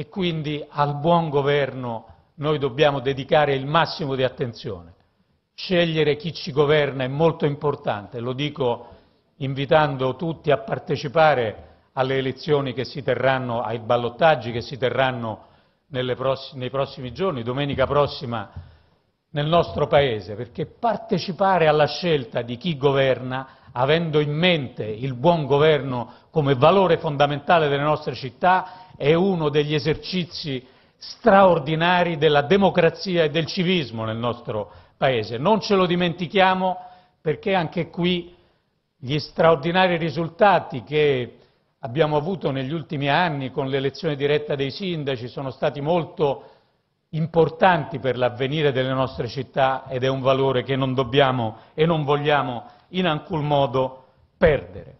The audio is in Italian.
e quindi al buon governo noi dobbiamo dedicare il massimo di attenzione. Scegliere chi ci governa è molto importante, lo dico invitando tutti a partecipare alle elezioni che si terranno, ai ballottaggi che si terranno pross- nei prossimi giorni, domenica prossima nel nostro Paese, perché partecipare alla scelta di chi governa, avendo in mente il buon governo come valore fondamentale delle nostre città, è uno degli esercizi straordinari della democrazia e del civismo nel nostro Paese. Non ce lo dimentichiamo perché anche qui gli straordinari risultati che abbiamo avuto negli ultimi anni con l'elezione diretta dei sindaci sono stati molto importanti per l'avvenire delle nostre città ed è un valore che non dobbiamo e non vogliamo in alcun modo perdere.